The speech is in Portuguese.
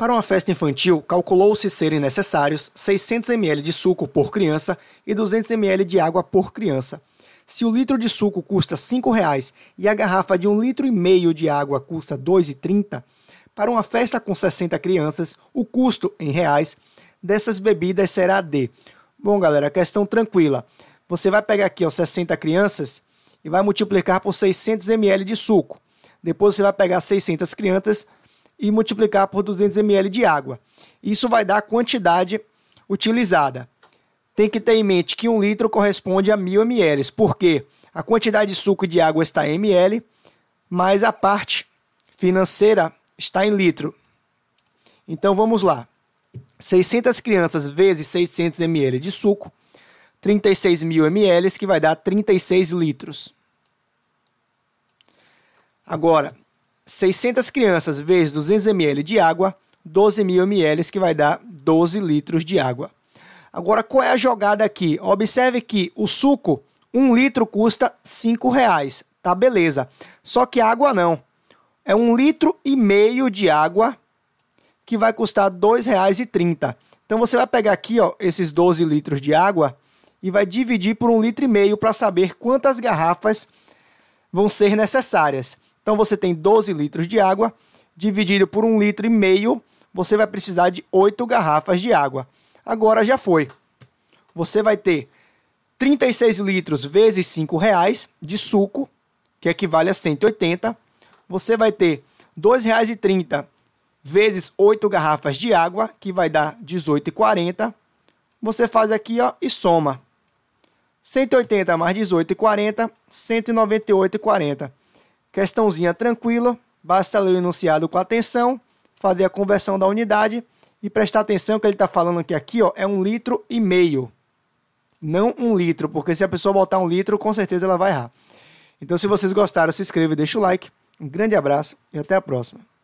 Para uma festa infantil, calculou-se serem necessários 600 ml de suco por criança e 200 ml de água por criança. Se o litro de suco custa R$ 5,00 e a garrafa de um litro e meio de água custa R$ 2,30, para uma festa com 60 crianças, o custo em reais dessas bebidas será de. Bom, galera, questão tranquila. Você vai pegar aqui ó, 60 crianças e vai multiplicar por 600 ml de suco. Depois você vai pegar 600 crianças e multiplicar por 200 ml de água. Isso vai dar a quantidade utilizada. Tem que ter em mente que um litro corresponde a 1000 ml, porque a quantidade de suco de água está em ml, mas a parte financeira está em litro. Então vamos lá. 600 crianças vezes 600 ml de suco, 36 mil ml, que vai dar 36 litros. Agora, 600 crianças vezes 200 ml de água, 12 mil ml, que vai dar 12 litros de água. Agora, qual é a jogada aqui? Observe que o suco, um litro custa 5 reais, tá beleza. Só que água não. É um litro e meio de água que vai custar R$ 2,30. Então você vai pegar aqui ó, esses 12 litros de água e vai dividir por um litro e meio para saber quantas garrafas vão ser necessárias. Então você tem 12 litros de água dividido por um litro e meio, você vai precisar de 8 garrafas de água. Agora já foi. Você vai ter 36 litros vezes 5 reais de suco, que equivale a 180. Você vai ter R$ 2,30 vezes 8 garrafas de água, que vai dar 18,40. Você faz aqui ó, e soma. 180 mais 18,40, 198,40. Questãozinha tranquila, basta ler o enunciado com atenção, fazer a conversão da unidade e prestar atenção que ele está falando aqui, aqui ó, é um litro e meio. Não um litro, porque se a pessoa botar um litro, com certeza ela vai errar. Então, se vocês gostaram, se inscreva e deixa o like. Um grande abraço e até a próxima.